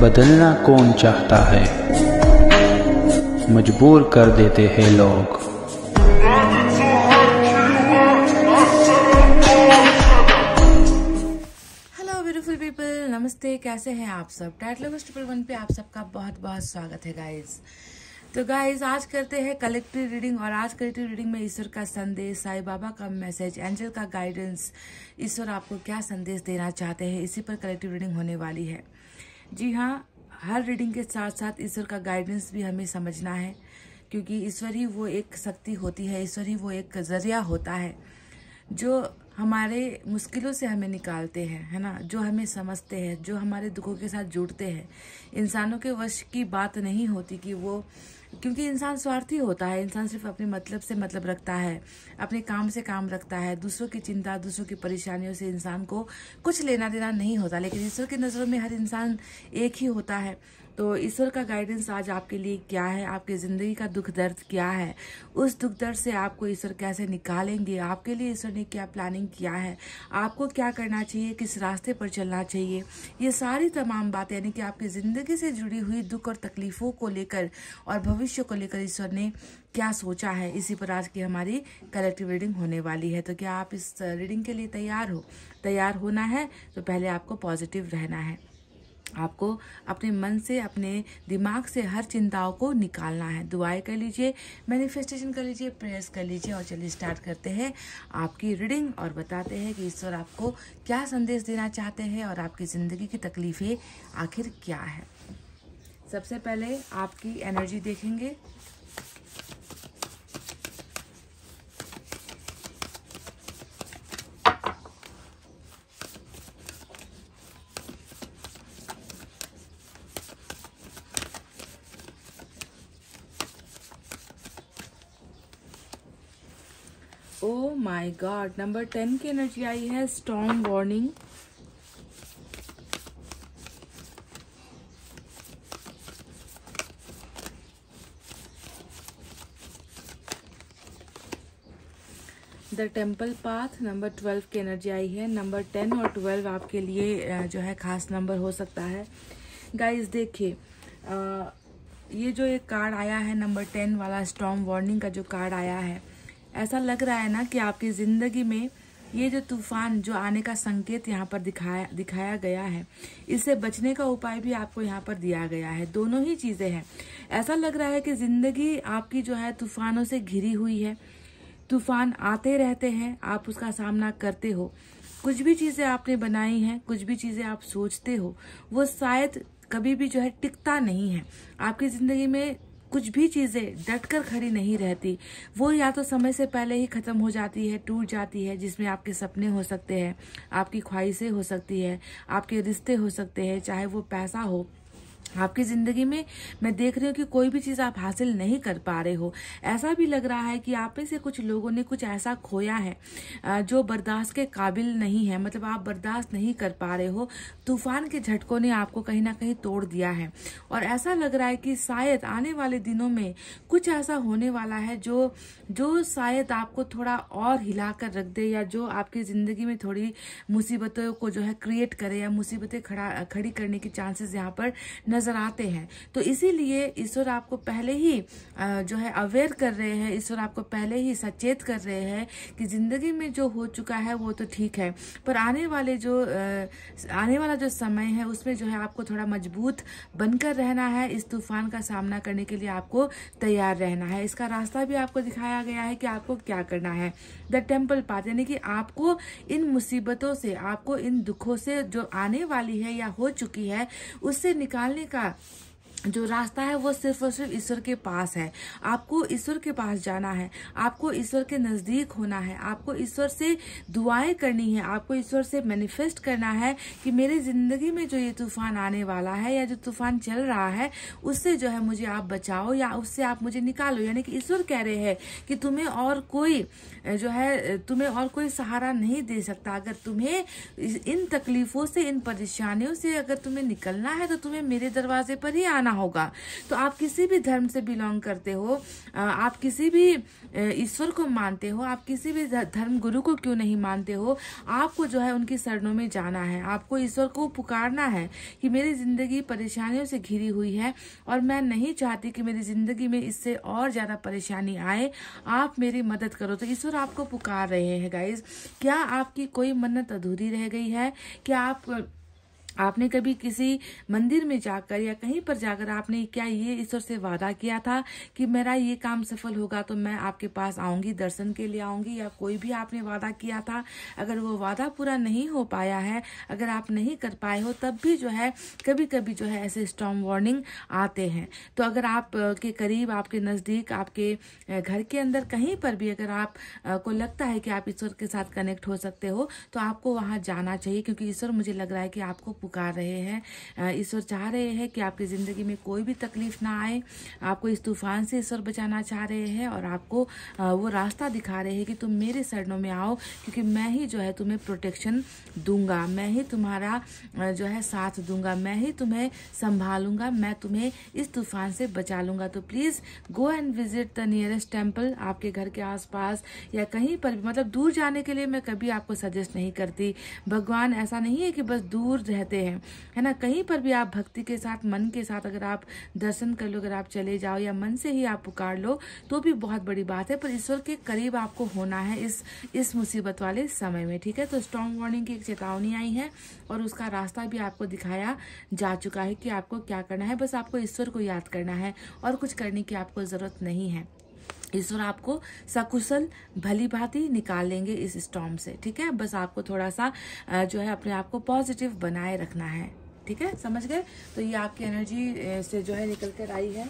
बदलना कौन चाहता है मजबूर कर देते हैं लोग नमस्ते कैसे हैं आप सब टाइटल ट्रिपल वन पे आप सबका बहुत बहुत स्वागत है गाइज़ तो गाइज आज करते हैं कलेक्टिव रीडिंग और आज कलेक्टिव रीडिंग में ईश्वर का संदेश साई बाबा का मैसेज एंजल का गाइडेंस ईश्वर आपको क्या संदेश देना चाहते हैं इसी पर कलेक्टिव रीडिंग होने वाली है जी हाँ हर रीडिंग के साथ साथ ईश्वर का गाइडेंस भी हमें समझना है क्योंकि ईश्वर ही वो एक शक्ति होती है ईश्वर ही वो एक जरिया होता है जो हमारे मुश्किलों से हमें निकालते हैं है ना जो हमें समझते हैं जो हमारे दुखों के साथ जुड़ते हैं इंसानों के वश की बात नहीं होती कि वो क्योंकि इंसान स्वार्थी होता है इंसान सिर्फ अपने मतलब से मतलब रखता है अपने काम से काम रखता है दूसरों की चिंता दूसरों की परेशानियों से इंसान को कुछ लेना देना नहीं होता लेकिन ईश्वर की नज़रों में हर इंसान एक ही होता है तो ईश्वर का गाइडेंस आज आपके लिए क्या है आपकी ज़िंदगी का दुख दर्द क्या है उस दुख दर्द से आपको ईश्वर कैसे निकालेंगे आपके लिए ईश्वर ने क्या प्लानिंग किया है आपको क्या करना चाहिए किस रास्ते पर चलना चाहिए ये सारी तमाम बातें यानी कि आपकी ज़िंदगी से जुड़ी हुई दुख और तकलीफ़ों को लेकर और भविष्य को लेकर ईश्वर ने क्या सोचा है इसी पर आज की हमारी कलेक्टिव रीडिंग होने वाली है तो क्या आप इस रीडिंग के लिए तैयार हो तैयार होना है तो पहले आपको पॉजिटिव रहना है आपको अपने मन से अपने दिमाग से हर चिंताओं को निकालना है दुआएं कर लीजिए मैनिफेस्टेशन कर लीजिए प्रेयर्स कर लीजिए और चलिए स्टार्ट करते हैं आपकी रीडिंग और बताते हैं कि ईश्वर आपको क्या संदेश देना चाहते हैं और आपकी ज़िंदगी की तकलीफ़ें आखिर क्या है सबसे पहले आपकी एनर्जी देखेंगे माय गॉड नंबर टेन की एनर्जी आई है strong warning the temple path number twelve की एनर्जी आई है नंबर टेन और ट्वेल्व आपके लिए जो है खास नंबर हो सकता है गाइस देखिए ये जो एक कार्ड आया है नंबर टेन वाला स्ट्रॉन्ग वार्निंग का जो कार्ड आया है ऐसा लग रहा है ना कि आपकी ज़िंदगी में ये जो तूफान जो आने का संकेत यहाँ पर दिखाया दिखाया गया है इससे बचने का उपाय भी आपको यहाँ पर दिया गया है दोनों ही चीज़ें हैं ऐसा लग रहा है कि ज़िंदगी आपकी जो है तूफानों से घिरी हुई है तूफान आते रहते हैं आप उसका सामना करते हो कुछ भी चीज़ें आपने बनाई हैं कुछ भी चीज़ें आप सोचते हो वो शायद कभी भी जो है टिकता नहीं है आपकी ज़िंदगी में कुछ भी चीज़ें डट कर खड़ी नहीं रहती वो या तो समय से पहले ही ख़त्म हो जाती है टूट जाती है जिसमें आपके सपने हो सकते हैं आपकी ख्वाहिशें हो सकती है आपके रिश्ते हो सकते हैं चाहे वो पैसा हो आपकी ज़िंदगी में मैं देख रही हूँ कि कोई भी चीज़ आप हासिल नहीं कर पा रहे हो ऐसा भी लग रहा है कि आप में से कुछ लोगों ने कुछ ऐसा खोया है जो बर्दाश्त के काबिल नहीं है मतलब आप बर्दाश्त नहीं कर पा रहे हो तूफान के झटकों ने आपको कहीं ना कहीं तोड़ दिया है और ऐसा लग रहा है कि शायद आने वाले दिनों में कुछ ऐसा होने वाला है जो जो शायद आपको थोड़ा और हिला कर रख दे या जो आपकी ज़िंदगी में थोड़ी मुसीबतों को जो है क्रिएट करे या मुसीबतें खड़ा खड़ी करने के चांसेस यहाँ पर नजर नजर आते हैं तो इसीलिए ईश्वर आपको पहले ही जो है अवेयर कर रहे हैं ईश्वर आपको पहले ही सचेत कर रहे हैं कि जिंदगी में जो हो चुका है वो तो ठीक है पर आने वाले जो आने वाला जो समय है उसमें जो है आपको थोड़ा मजबूत बनकर रहना है इस तूफान का सामना करने के लिए आपको तैयार रहना है इसका रास्ता भी आपको दिखाया गया है कि आपको क्या करना है द टेम्पल पाथ यानी कि आपको इन मुसीबतों से आपको इन दुखों से जो आने वाली है या हो चुकी है उससे निकालने का 啊。जो रास्ता है वो सिर्फ और सिर्फ ईश्वर के पास है आपको ईश्वर के पास जाना है आपको ईश्वर के नज़दीक होना है आपको ईश्वर से दुआएं करनी है आपको ईश्वर से मैनिफेस्ट करना है कि मेरे ज़िंदगी में जो ये तूफान आने वाला है या जो तूफान चल रहा है उससे जो है मुझे आप बचाओ या उससे आप मुझे निकालो यानी कि ईश्वर कह रहे हैं कि तुम्हें और कोई जो है तुम्हें और कोई सहारा नहीं दे सकता अगर तुम्हें इन तकलीफ़ों से इन परेशानियों से अगर तुम्हें निकलना है तो तुम्हें मेरे दरवाजे पर ही आना करना होगा तो आप किसी भी धर्म से बिलोंग करते हो आप किसी भी ईश्वर को मानते हो आप किसी भी धर्म गुरु को क्यों नहीं मानते हो आपको जो है उनकी शरणों में जाना है आपको ईश्वर को पुकारना है कि मेरी जिंदगी परेशानियों से घिरी हुई है और मैं नहीं चाहती कि मेरी जिंदगी में इससे और ज्यादा परेशानी आए आप मेरी मदद करो तो ईश्वर आपको पुकार रहे हैं गाइज क्या आपकी कोई मन्नत अधूरी रह गई है क्या आप आपने कभी किसी मंदिर में जाकर या कहीं पर जाकर आपने क्या ये ईश्वर से वादा किया था कि मेरा ये काम सफल होगा तो मैं आपके पास आऊंगी दर्शन के लिए आऊंगी या कोई भी आपने वादा किया था अगर वो वादा पूरा नहीं हो पाया है अगर आप नहीं कर पाए हो तब भी जो है कभी कभी जो है ऐसे स्ट्रॉन्ग वार्निंग आते हैं तो अगर आप के करीब आपके नज़दीक आपके घर के अंदर कहीं पर भी अगर आप को लगता है कि आप ईश्वर के साथ कनेक्ट हो सकते हो तो आपको वहाँ जाना चाहिए क्योंकि ईश्वर मुझे लग रहा है कि आपको पुकार रहे हैं ईश्वर चाह रहे हैं कि आपकी ज़िंदगी में कोई भी तकलीफ ना आए आपको इस तूफान से ईश्वर बचाना चाह रहे हैं और आपको वो रास्ता दिखा रहे हैं कि तुम मेरे शरणों में आओ क्योंकि मैं ही जो है तुम्हें प्रोटेक्शन दूंगा मैं ही तुम्हारा जो है साथ दूंगा मैं ही तुम्हें संभालूंगा मैं तुम्हें इस तूफान से बचा लूंगा तो please go and visit the nearest temple आपके घर के आसपास या कहीं पर भी मतलब दूर जाने के लिए मैं कभी आपको सजेस्ट नहीं करती भगवान ऐसा नहीं है कि बस दूर रहते करते हैं है ना कहीं पर भी आप भक्ति के साथ मन के साथ अगर आप दर्शन कर लो अगर आप चले जाओ या मन से ही आप पुकार लो तो भी बहुत बड़ी बात है पर ईश्वर के करीब आपको होना है इस इस मुसीबत वाले समय में ठीक है तो स्ट्रॉन्ग वार्निंग की एक चेतावनी आई है और उसका रास्ता भी आपको दिखाया जा चुका है कि आपको क्या करना है बस आपको ईश्वर को याद करना है और कुछ करने की आपको ज़रूरत नहीं है ईश्वर आपको सकुशल भली भांति निकाल लेंगे इस स्टॉम से ठीक है बस आपको थोड़ा सा जो है अपने आप को पॉजिटिव बनाए रखना है ठीक है समझ गए तो ये आपकी एनर्जी से जो है निकल कर आई है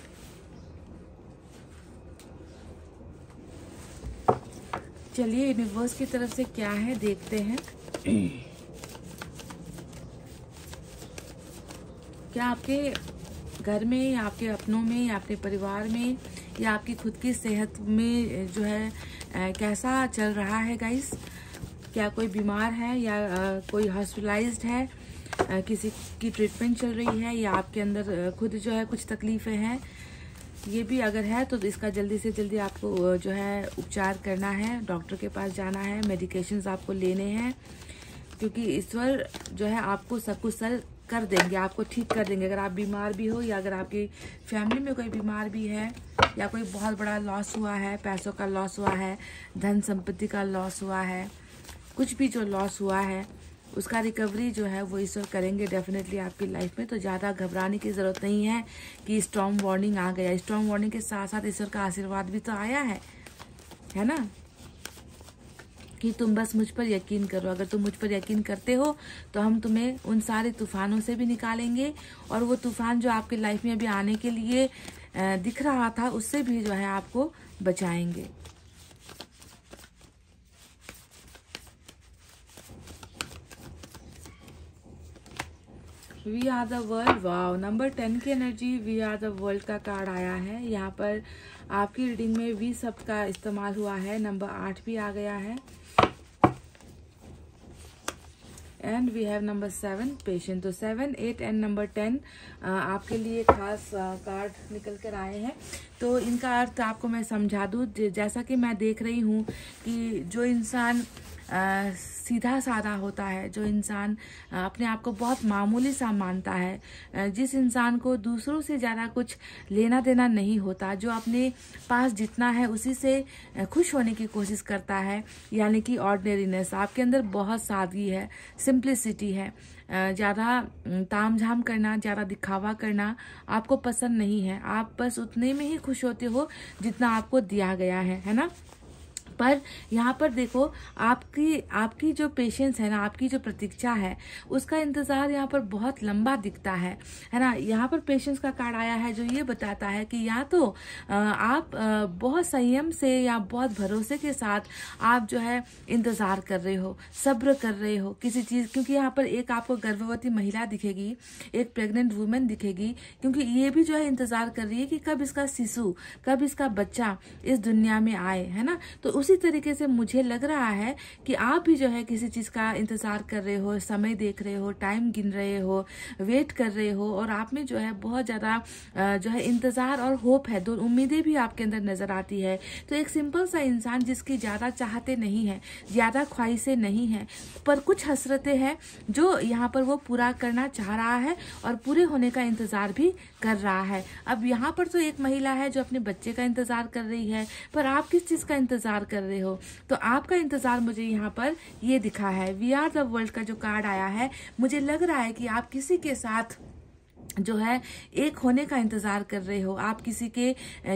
चलिए यूनिवर्स की तरफ से क्या है देखते हैं क्या आपके घर में या आपके अपनों में या अपने परिवार में कि आपकी खुद की सेहत में जो है आ, कैसा चल रहा है गाइस क्या कोई बीमार है या आ, कोई हॉस्पिटलाइज्ड है आ, किसी की ट्रीटमेंट चल रही है या आपके अंदर खुद जो है कुछ तकलीफ़ें हैं ये भी अगर है तो इसका जल्दी से जल्दी आपको जो है उपचार करना है डॉक्टर के पास जाना है मेडिकेशंस आपको लेने हैं क्योंकि ईश्वर जो है आपको सब कुछ सर कर देंगे आपको ठीक कर देंगे अगर आप बीमार भी हो या अगर आपकी फैमिली में कोई बीमार भी है या कोई बहुत बड़ा लॉस हुआ है पैसों का लॉस हुआ है धन संपत्ति का लॉस हुआ है कुछ भी जो लॉस हुआ है उसका रिकवरी जो है वो ईश्वर करेंगे डेफिनेटली आपकी लाइफ में तो ज़्यादा घबराने की ज़रूरत नहीं है कि स्ट्रॉन्ग वार्निंग आ गया स्ट्रॉन्ग वार्निंग के साथ साथ ईश्वर का आशीर्वाद भी तो आया है है ना कि तुम बस मुझ पर यकीन करो अगर तुम मुझ पर यकीन करते हो तो हम तुम्हें उन सारे तूफानों से भी निकालेंगे और वो तूफान जो आपके लाइफ में अभी आने के लिए दिख रहा था उससे भी जो है आपको बचाएंगे we are the world wow number ten की energy we are the world का कार्ड आया है यहाँ पर आपकी रीडिंग में वी शब्द का इस्तेमाल हुआ है नंबर आठ भी आ गया है and we have number seven patient तो seven eight and number ten आपके लिए खास कार्ड uh, निकल कर आए हैं तो इनका अर्थ आपको मैं समझा दूँ जैसा कि मैं देख रही हूँ कि जो इंसान सीधा साधा होता है जो इंसान अपने आप को बहुत मामूली सा मानता है जिस इंसान को दूसरों से ज़्यादा कुछ लेना देना नहीं होता जो अपने पास जितना है उसी से खुश होने की कोशिश करता है यानी कि ऑर्डनेरीनेस आपके अंदर बहुत सादगी है सिंप्लिसिटी है ज़्यादा ताम झाम करना ज़्यादा दिखावा करना आपको पसंद नहीं है आप बस उतने में ही खुश होते हो जितना आपको दिया गया है है ना पर यहाँ पर देखो आपकी आपकी जो पेशेंस है ना आपकी जो प्रतीक्षा है उसका इंतज़ार यहाँ पर बहुत लंबा दिखता है है ना यहाँ पर पेशेंस का कार्ड आया है जो ये बताता है कि या तो आप बहुत संयम से या बहुत भरोसे के साथ आप जो है इंतज़ार कर रहे हो सब्र कर रहे हो किसी चीज़ क्योंकि यहाँ पर एक आपको गर्भवती महिला दिखेगी एक प्रेग्नेंट वुमेन दिखेगी क्योंकि ये भी जो है इंतज़ार कर रही है कि कब इसका शिशु कब इसका बच्चा इस दुनिया में आए है ना तो उस उसी तरीके से मुझे लग रहा है कि आप भी जो है किसी चीज़ का इंतज़ार कर रहे हो समय देख रहे हो टाइम गिन रहे हो वेट कर रहे हो और आप में जो है बहुत ज़्यादा जो है इंतज़ार और होप है दो उम्मीदें भी आपके अंदर नज़र आती है तो एक सिंपल सा इंसान जिसकी ज़्यादा चाहते नहीं है ज़्यादा ख्वाहिशें नहीं हैं पर कुछ हसरतें हैं जो यहाँ पर वो पूरा करना चाह रहा है और पूरे होने का इंतज़ार भी कर रहा है अब यहाँ पर तो एक महिला है जो अपने बच्चे का इंतज़ार कर रही है पर आप किस चीज़ का इंतज़ार कर रहे हो तो आपका इंतज़ार मुझे यहाँ पर ये दिखा है वी आर द वर्ल्ड का जो कार्ड आया है मुझे लग रहा है कि आप किसी के साथ जो है एक होने का इंतज़ार कर रहे हो आप किसी के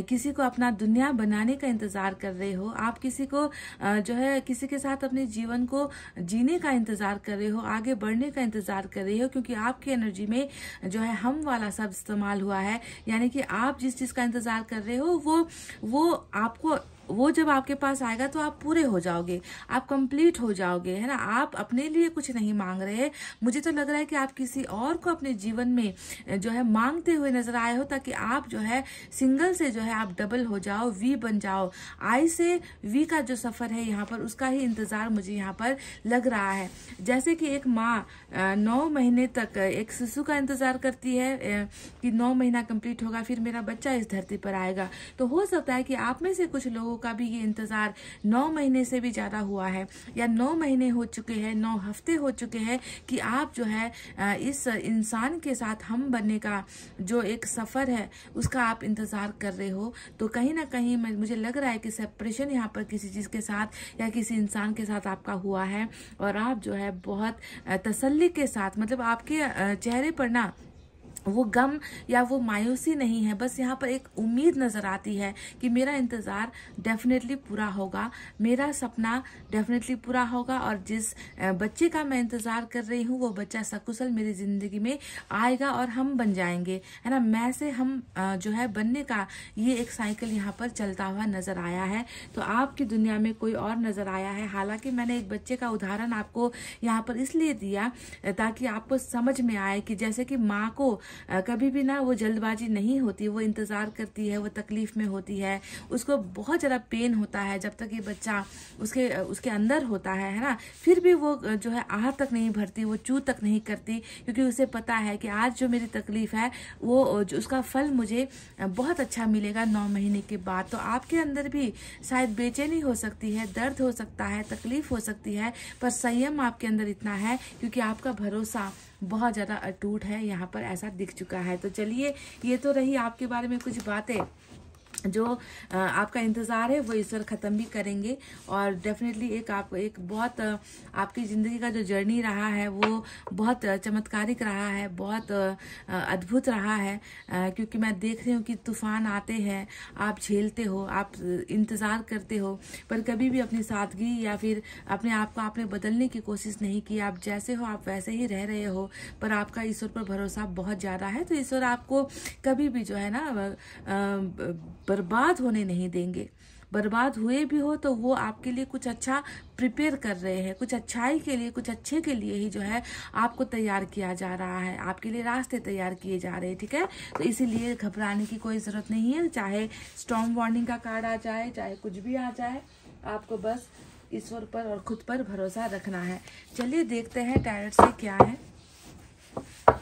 किसी को अपना दुनिया बनाने का इंतज़ार कर रहे हो आप किसी को जो है किसी के साथ अपने जीवन को जीने का इंतज़ार कर रहे हो आगे बढ़ने का इंतज़ार कर रहे हो क्योंकि आपकी एनर्जी में जो है हम वाला सब इस्तेमाल हुआ है यानी कि आप जिस चीज़ का इंतज़ार कर रहे हो वो वो आपको वो जब आपके पास आएगा तो आप पूरे हो जाओगे आप कंप्लीट हो जाओगे है ना आप अपने लिए कुछ नहीं मांग रहे मुझे तो लग रहा है कि आप किसी और को अपने जीवन में जो है मांगते हुए नजर आए हो ताकि आप जो है सिंगल से जो है आप डबल हो जाओ वी बन जाओ आई से वी का जो सफर है यहाँ पर उसका ही इंतजार मुझे यहाँ पर लग रहा है जैसे कि एक माँ नौ महीने तक एक शिशु का इंतजार करती है कि नौ महीना कंप्लीट होगा फिर मेरा बच्चा इस धरती पर आएगा तो हो सकता है कि आप में से कुछ लोगों का भी ये इंतज़ार नौ महीने से भी ज़्यादा हुआ है या नौ महीने हो चुके हैं नौ हफ्ते हो चुके हैं कि आप जो है इस इंसान के साथ हम बनने का जो एक सफ़र है उसका आप इंतज़ार कर रहे हो तो कहीं ना कहीं मुझे लग रहा है कि सेपरेशन यहाँ पर किसी चीज़ के साथ या किसी इंसान के साथ आपका हुआ है और आप जो है बहुत तसल्ली के साथ मतलब आपके चेहरे पर ना वो गम या वो मायूसी नहीं है बस यहाँ पर एक उम्मीद नज़र आती है कि मेरा इंतज़ार डेफिनेटली पूरा होगा मेरा सपना डेफिनेटली पूरा होगा और जिस बच्चे का मैं इंतज़ार कर रही हूँ वो बच्चा सकुशल मेरी ज़िंदगी में आएगा और हम बन जाएंगे है ना मैं से हम जो है बनने का ये एक साइकिल यहाँ पर चलता हुआ नज़र आया है तो आपकी दुनिया में कोई और नज़र आया है हालांकि मैंने एक बच्चे का उदाहरण आपको यहाँ पर इसलिए दिया ताकि आपको समझ में आए कि जैसे कि माँ को कभी भी ना वो जल्दबाजी नहीं होती वो इंतज़ार करती है वो तकलीफ़ में होती है उसको बहुत ज़्यादा पेन होता है जब तक ये बच्चा उसके उसके अंदर होता है है ना फिर भी वो जो है आह तक नहीं भरती वो चू तक नहीं करती क्योंकि उसे पता है कि आज जो मेरी तकलीफ़ है वो उसका फल मुझे बहुत अच्छा मिलेगा नौ महीने के बाद तो आपके अंदर भी शायद बेचैनी हो सकती है दर्द हो सकता है तकलीफ़ हो सकती है पर संयम आपके अंदर इतना है क्योंकि आपका भरोसा बहुत ज़्यादा अटूट है यहाँ पर ऐसा दिख चुका है तो चलिए ये तो रही आपके बारे में कुछ बातें जो आपका इंतज़ार है वो ईश्वर ख़त्म भी करेंगे और डेफिनेटली एक आप एक बहुत आपकी ज़िंदगी का जो जर्नी रहा है वो बहुत चमत्कारिक रहा है बहुत अद्भुत रहा है क्योंकि मैं देख रही हूँ कि तूफान आते हैं आप झेलते हो आप इंतज़ार करते हो पर कभी भी अपनी सादगी या फिर अपने आप को आपने बदलने की कोशिश नहीं की आप जैसे हो आप वैसे ही रह रहे हो पर आपका ईश्वर पर भरोसा बहुत ज़्यादा है तो ईश्वर आपको कभी भी जो है ना बर्बाद होने नहीं देंगे बर्बाद हुए भी हो तो वो आपके लिए कुछ अच्छा प्रिपेयर कर रहे हैं कुछ अच्छाई के लिए कुछ अच्छे के लिए ही जो है आपको तैयार किया जा रहा है आपके लिए रास्ते तैयार किए जा रहे हैं ठीक है तो इसीलिए घबराने की कोई ज़रूरत नहीं है चाहे स्ट्रॉन्ग वार्निंग का कार्ड आ जाए चाहे कुछ भी आ जाए आपको बस ईश्वर पर और खुद पर भरोसा रखना है चलिए देखते हैं टैरट से क्या है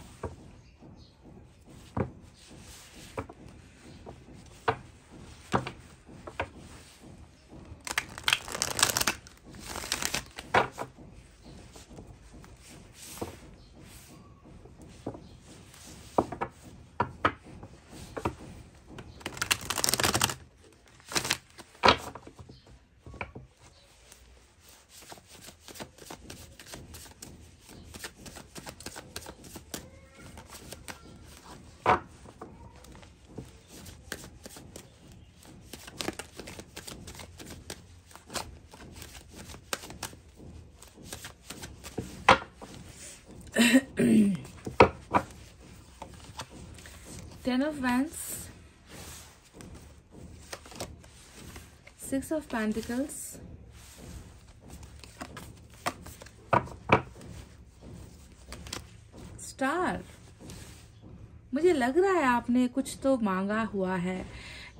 ten of wands six of pentacles Star. मुझे लग रहा है आपने कुछ तो मांगा हुआ है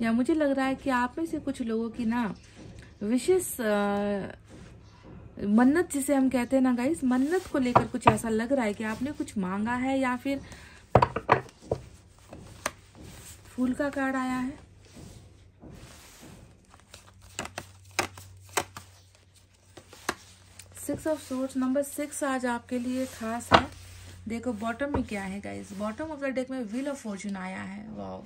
या मुझे लग रहा है कि आप में से कुछ लोगों की ना विशेष मन्नत जिसे हम कहते हैं ना गाइस मन्नत को लेकर कुछ ऐसा लग रहा है कि आपने कुछ मांगा है या फिर फूल का कार्ड आया है six of swords number six आज आपके लिए खास है देखो बॉटम में क्या है guys bottom of the deck में व्हील ऑफ फॉर्चून आया है वाह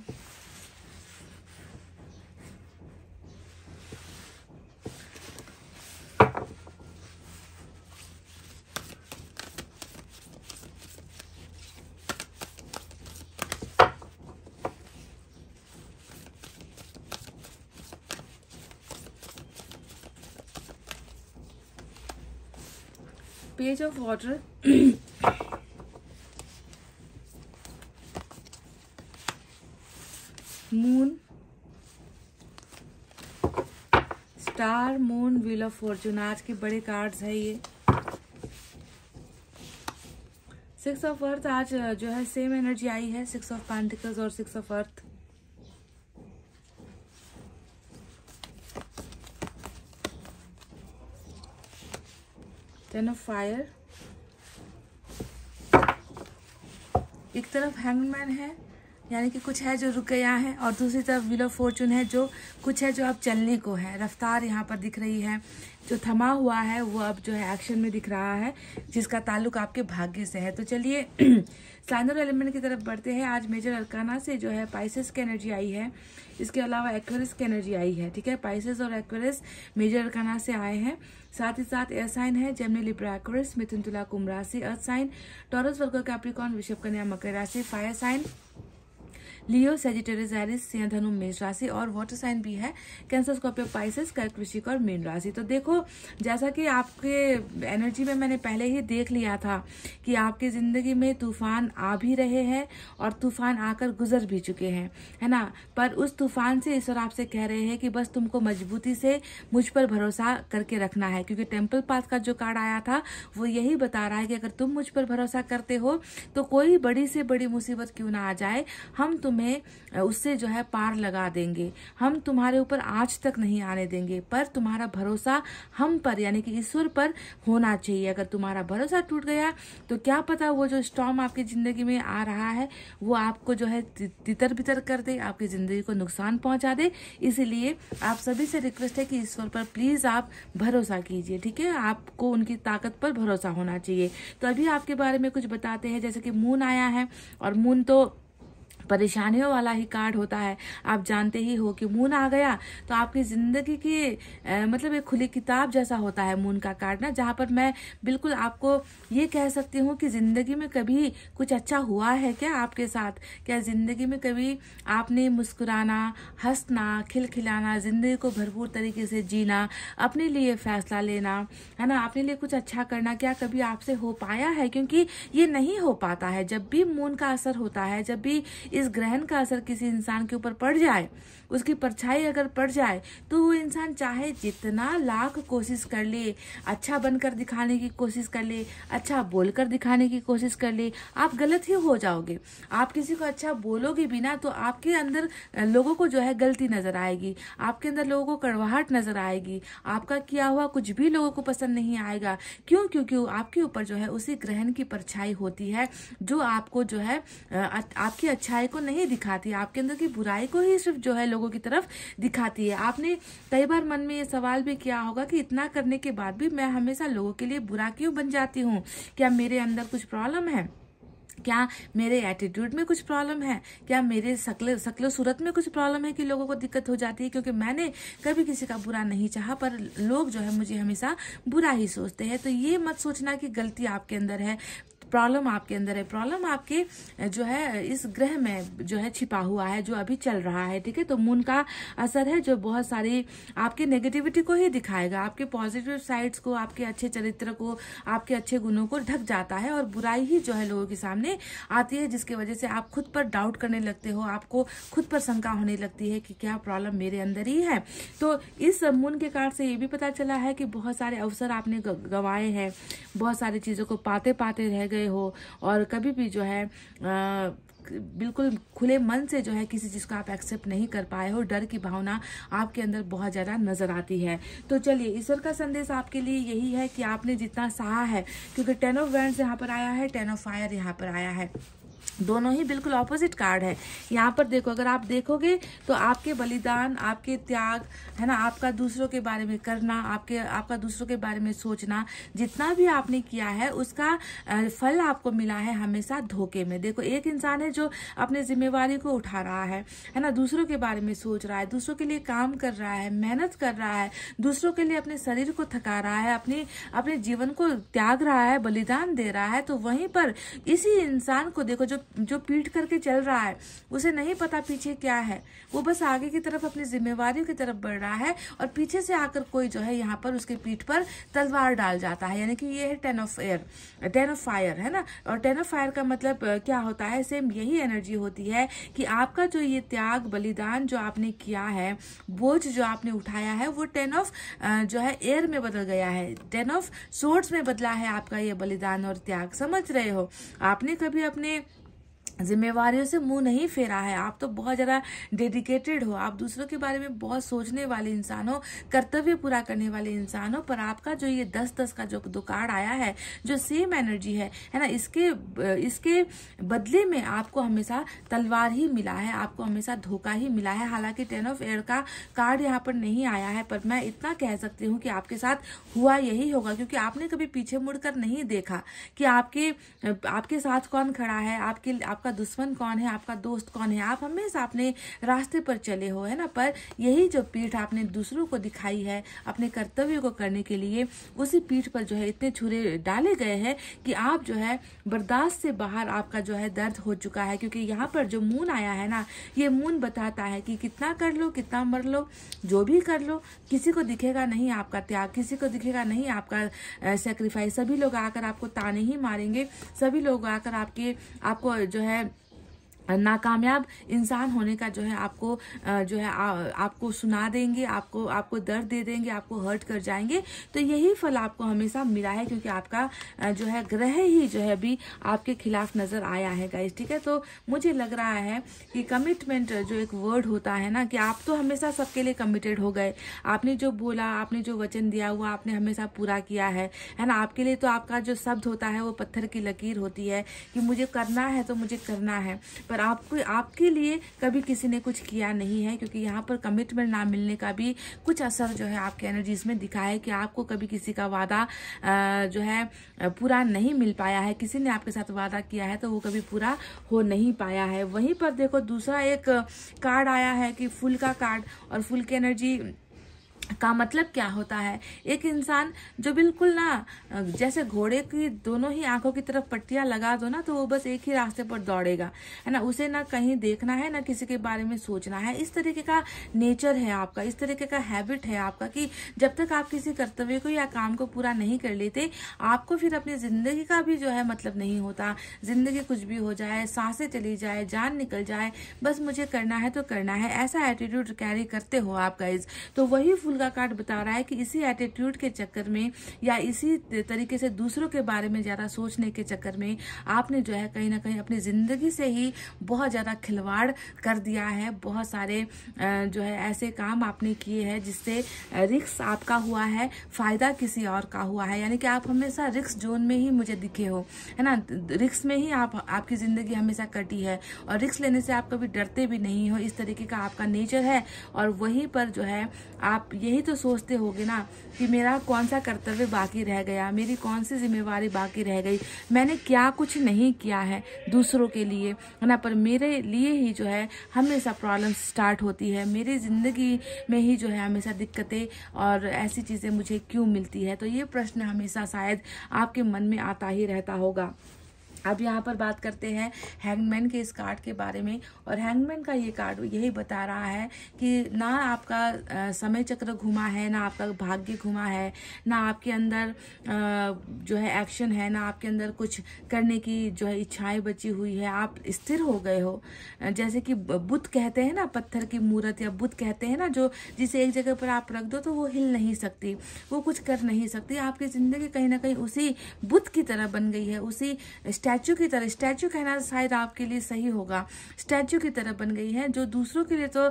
ace of water moon star moon wheel of fortune आज के बड़े कार्ड्स है ये सिक्स ऑफ अर्थ आज जो है सेम एनर्जी आई है सिक्स ऑफ पैंटिकल्स और six of earth then a fire एक तरफ हैंगमैन है यानी कि कुछ है जो रुक गया है और दूसरी तरफ विलो फॉर्चून है जो कुछ है जो अब चलने को है रफ्तार यहाँ पर दिख रही है जो थमा हुआ है वो अब जो है एक्शन में दिख रहा है जिसका ताल्लुक आपके भाग्य से है तो चलिए साइनर एलिमेंट की तरफ बढ़ते हैं आज मेजर अरकाना से जो है पाइसिस की एनर्जी आई है इसके अलावा एक्वेरिस की एनर्जी आई है ठीक है पाइसिस और एक्वेरिस मेजर अरकाना से आए हैं साथ ही साथ एयर साइन है जेमनी लिब्रा एक्वेरिस मिथुन तुला कुंभ राशि earth sign Taurus Virgo Capricorn विषभ कन्या मकर राशि fire sign Leo Sagittarius Aries धनु मेष राशि और वाटर साइन भी है कैंसर स्कॉर्पियो पाइसिस कर्क वृश्चिक और मीन राशि तो देखो जैसा कि आपके एनर्जी में मैंने पहले ही देख लिया था कि आपकी ज़िंदगी में तूफान आ भी रहे हैं और तूफान आकर गुजर भी चुके हैं है ना पर उस तूफान से ईश्वर आपसे कह रहे हैं कि बस तुमको मजबूती से मुझ पर भरोसा करके रखना है क्योंकि टेम्पल पाथ का जो कार्ड आया था वो यही बता रहा है कि अगर तुम मुझ पर भरोसा करते हो तो कोई बड़ी से बड़ी मुसीबत क्यों ना आ जाए हम तुम तुम्हें उससे जो है पार लगा देंगे हम तुम्हारे ऊपर आज तक नहीं आने देंगे पर तुम्हारा भरोसा हम पर यानी कि ईश्वर पर होना चाहिए अगर तुम्हारा भरोसा टूट गया तो क्या पता वो जो स्टॉम आपकी ज़िंदगी में आ रहा है वो आपको जो है तितर बितर कर दे आपकी ज़िंदगी को नुकसान पहुंचा दे इसीलिए आप सभी से रिक्वेस्ट है कि ईश्वर पर प्लीज़ आप भरोसा कीजिए ठीक है आपको उनकी ताकत पर भरोसा होना चाहिए तो अभी आपके बारे में कुछ बताते हैं जैसे कि मून आया है और मून तो परेशानियों वाला ही कार्ड होता है आप जानते ही हो कि मून आ गया तो आपकी जिंदगी की ए, मतलब एक खुली किताब जैसा होता है मून का कार्ड ना जहाँ पर मैं बिल्कुल आपको ये कह सकती हूँ कि जिंदगी में कभी कुछ अच्छा हुआ है क्या आपके साथ क्या जिंदगी में कभी आपने मुस्कुराना हंसना खिलखिलाना जिंदगी को भरपूर तरीके से जीना अपने लिए फैसला लेना है ना अपने लिए कुछ अच्छा करना क्या कभी आपसे हो पाया है क्योंकि ये नहीं हो पाता है जब भी मून का असर होता है जब भी इस ग्रहण का असर किसी इंसान के ऊपर पड़ जाए उसकी परछाई अगर पड़ जाए तो वो इंसान चाहे जितना लाख कोशिश कर ले अच्छा बनकर दिखाने की कोशिश कर ले अच्छा बोलकर दिखाने की कोशिश कर ले आप गलत ही हो जाओगे आप किसी को अच्छा बोलोगे बिना तो आपके अंदर लोगों को जो है गलती नजर आएगी आपके अंदर लोगों को कड़वाहट नजर आएगी आपका किया हुआ कुछ भी लोगों को पसंद नहीं आएगा क्यों क्योंकि आपके ऊपर जो है उसी ग्रहण की परछाई होती है जो आपको जो है आपकी अच्छाई को नहीं दिखाती आपके अंदर की बुराई को ही सिर्फ जो है लोग लोगों की तरफ दिखाती है आपने कई बार मन में ये सवाल भी किया होगा कि इतना करने के बाद भी मैं हमेशा लोगों के लिए बुरा क्यों बन जाती हूँ क्या मेरे अंदर कुछ प्रॉब्लम है क्या मेरे एटीट्यूड में कुछ प्रॉब्लम है क्या मेरे सकल सकल सूरत में कुछ प्रॉब्लम है कि लोगों को दिक्कत हो जाती है क्योंकि मैंने कभी किसी का बुरा नहीं चाहा पर लोग जो है मुझे हमेशा बुरा ही सोचते हैं तो ये मत सोचना कि गलती आपके अंदर है प्रॉब्लम आपके अंदर है प्रॉब्लम आपके जो है इस ग्रह में जो है छिपा हुआ है जो अभी चल रहा है ठीक है तो मून का असर है जो बहुत सारी आपके नेगेटिविटी को ही दिखाएगा आपके पॉजिटिव साइड्स को आपके अच्छे चरित्र को आपके अच्छे गुणों को ढक जाता है और बुराई ही जो है लोगों के सामने आती है जिसकी वजह से आप खुद पर डाउट करने लगते हो आपको खुद पर शंका होने लगती है कि क्या प्रॉब्लम मेरे अंदर ही है तो इस मून के कारण से ये भी पता चला है कि बहुत सारे अवसर आपने गंवाए हैं बहुत सारी चीज़ों को पाते पाते रह गए रहे हो और कभी भी जो है आ, बिल्कुल खुले मन से जो है किसी चीज़ को आप एक्सेप्ट नहीं कर पाए हो डर की भावना आपके अंदर बहुत ज़्यादा नज़र आती है तो चलिए ईश्वर का संदेश आपके लिए यही है कि आपने जितना सहा है क्योंकि टेन ऑफ वैंड यहाँ पर आया है टेन ऑफ फायर यहाँ पर आया है दोनों ही बिल्कुल ऑपोजिट कार्ड है यहाँ पर देखो अगर आप देखोगे तो आपके बलिदान आपके त्याग है ना आपका दूसरों के बारे में करना आपके आपका दूसरों के बारे में सोचना जितना भी आपने किया है उसका फल आपको मिला है हमेशा धोखे में देखो एक इंसान है जो अपने जिम्मेवारी को उठा रहा है है ना दूसरों के बारे में सोच रहा है दूसरों के लिए काम कर रहा है मेहनत कर रहा है दूसरों के लिए अपने शरीर को थका रहा है अपने अपने जीवन को त्याग रहा है बलिदान दे रहा है तो वहीं पर इसी इंसान को देखो जो जो पीट करके चल रहा है उसे नहीं पता पीछे क्या है वो बस आगे की तरफ अपनी जिम्मेवारियों की तरफ बढ़ रहा है और पीछे से आकर कोई जो है यहाँ पर उसके पीठ पर तलवार डाल जाता है यानी कि ये है ten of air ten of fire है ना और टेन ऑफ फायर का मतलब क्या होता है सेम यही एनर्जी होती है कि आपका जो ये त्याग बलिदान जो आपने किया है बोझ जो आपने उठाया है वो टेन ऑफ जो है एयर में बदल गया है टेन ऑफ सोर्ट्स में बदला है आपका ये बलिदान और त्याग समझ रहे हो आपने कभी अपने जिम्मेवारियों से मुंह नहीं फेरा है आप तो बहुत ज़रा डेडिकेटेड हो आप दूसरों के बारे में बहुत सोचने वाले इंसान हो कर्तव्य पूरा करने वाले इंसान हो पर आपका जो ये दस दस का जो दुकान आया है जो सेम एनर्जी है है ना इसके इसके बदले में आपको हमेशा तलवार ही मिला है आपको हमेशा धोखा ही मिला है हालांकि टेन ऑफ एयर का कार्ड यहाँ पर नहीं आया है पर मैं इतना कह सकती हूँ कि आपके साथ हुआ यही होगा क्योंकि आपने कभी पीछे मुड़कर नहीं देखा कि आपके आपके साथ कौन खड़ा है आपके आप आपका दुश्मन कौन है आपका दोस्त कौन है आप हमेशा अपने रास्ते पर चले हो है ना पर यही जो पीठ आपने दूसरों को दिखाई है अपने कर्तव्य को करने के लिए उसी पीठ पर जो है इतने छुरे डाले गए हैं कि आप जो है बर्दाश्त से बाहर आपका जो है दर्द हो चुका है क्योंकि यहाँ पर जो मून आया है ना ये मून बताता है कि कितना कर लो कितना मर लो जो भी कर लो किसी को दिखेगा नहीं आपका त्याग किसी को दिखेगा नहीं आपका सेक्रीफाइस सभी लोग आकर आपको ताने ही मारेंगे सभी लोग आकर आपके आपको जो है Yeah. नाकामयाब इंसान होने का जो है आपको जो है आ, आपको सुना देंगे आपको आपको दर्द दे देंगे आपको हर्ट कर जाएंगे तो यही फल आपको हमेशा मिला है क्योंकि आपका जो है ग्रह ही जो है अभी आपके खिलाफ नजर आया है गाइस ठीक है तो मुझे लग रहा है कि कमिटमेंट जो एक वर्ड होता है ना कि आप तो हमेशा सबके लिए कमिटेड हो गए आपने जो बोला आपने जो वचन दिया हुआ आपने हमेशा पूरा किया है है ना आपके लिए तो आपका जो शब्द होता है वो पत्थर की लकीर होती है कि मुझे करना है तो मुझे करना है पर आपको आपके लिए कभी किसी ने कुछ किया नहीं है क्योंकि यहाँ पर कमिटमेंट ना मिलने का भी कुछ असर जो है आपके एनर्जीज में दिखा है कि आपको कभी किसी का वादा जो है पूरा नहीं मिल पाया है किसी ने आपके साथ वादा किया है तो वो कभी पूरा हो नहीं पाया है वहीं पर देखो दूसरा एक कार्ड आया है कि फुल का कार्ड और फुल की एनर्जी का मतलब क्या होता है एक इंसान जो बिल्कुल ना जैसे घोड़े की दोनों ही आंखों की तरफ पट्टियां लगा दो ना तो वो बस एक ही रास्ते पर दौड़ेगा है ना उसे ना कहीं देखना है ना किसी के बारे में सोचना है इस तरीके का नेचर है आपका इस तरीके का हैबिट है आपका कि जब तक आप किसी कर्तव्य को या काम को पूरा नहीं कर लेते आपको फिर अपनी जिंदगी का भी जो है मतलब नहीं होता जिंदगी कुछ भी हो जाए सांसें चली जाए जान निकल जाए बस मुझे करना है तो करना है ऐसा एटीट्यूड कैरी करते हो आप गाइज तो वही फूल का कार्ड बता रहा है कि इसी एटीट्यूड के चक्कर में या इसी तरीके से दूसरों के बारे में ज़्यादा सोचने के चक्कर में आपने जो है कहीं ना कहीं अपनी ज़िंदगी से ही बहुत ज़्यादा खिलवाड़ कर दिया है बहुत सारे जो है ऐसे काम आपने किए हैं जिससे रिक्स आपका हुआ है फ़ायदा किसी और का हुआ है यानी कि आप हमेशा रिक्स जोन में ही मुझे दिखे हो है ना रिक्स में ही आप आपकी ज़िंदगी हमेशा कटी है और रिक्स लेने से आप कभी डरते भी नहीं हो इस तरीके का आपका नेचर है और वहीं पर जो है आप यही तो सोचते होगे ना कि मेरा कौन सा कर्तव्य बाकी रह गया मेरी कौन सी जिम्मेवारी बाकी रह गई मैंने क्या कुछ नहीं किया है दूसरों के लिए है ना पर मेरे लिए ही जो है हमेशा प्रॉब्लम स्टार्ट होती है मेरी ज़िंदगी में ही जो है हमेशा दिक्कतें और ऐसी चीज़ें मुझे क्यों मिलती है तो ये प्रश्न हमेशा शायद आपके मन में आता ही रहता होगा अब यहाँ पर बात करते हैं हैंगमैन के इस कार्ड के बारे में और हैंगमैन का ये कार्ड यही बता रहा है कि ना आपका समय चक्र घुमा है ना आपका भाग्य घुमा है ना आपके अंदर जो है एक्शन है ना आपके अंदर कुछ करने की जो है इच्छाएं बची हुई है आप स्थिर हो गए हो जैसे कि बुद्ध कहते हैं ना पत्थर की मूर्त या बुद्ध कहते हैं ना जो जिसे एक जगह पर आप रख दो तो वो हिल नहीं सकती वो कुछ कर नहीं सकती आपकी ज़िंदगी कहीं ना कहीं उसी बुद्ध की तरह बन गई है उसी स्टैचू की तरह स्टैचू कहना शायद आपके लिए सही होगा स्टैचू की तरह बन गई है जो दूसरों के लिए तो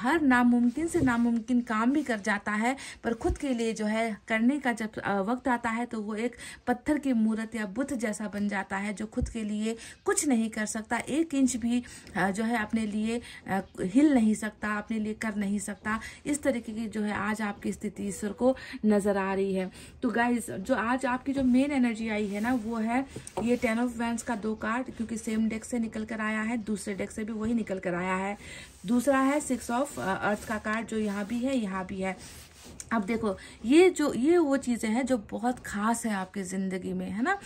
हर नामुमकिन से नामुमकिन काम भी कर जाता है पर खुद के लिए जो है करने का जब वक्त आता है तो वो एक पत्थर की मूर्त या बुद्ध जैसा बन जाता है जो खुद के लिए कुछ नहीं कर सकता एक इंच भी जो है अपने लिए हिल नहीं सकता अपने लिए कर नहीं सकता इस तरीके की जो है आज आपकी स्थिति ईश्वर को नजर आ रही है तो गाइज जो आज आपकी जो मेन एनर्जी आई है ना वो है ये टेन ऑफ ऑफ वैंस का दो कार्ड क्योंकि सेम डेक से निकल कर आया है दूसरे डेक से भी वही निकल कर आया है दूसरा है सिक्स ऑफ अर्थ का कार्ड जो यहाँ भी है यहाँ भी है अब देखो ये जो ये वो चीज़ें हैं जो बहुत खास है आपकी ज़िंदगी में है ना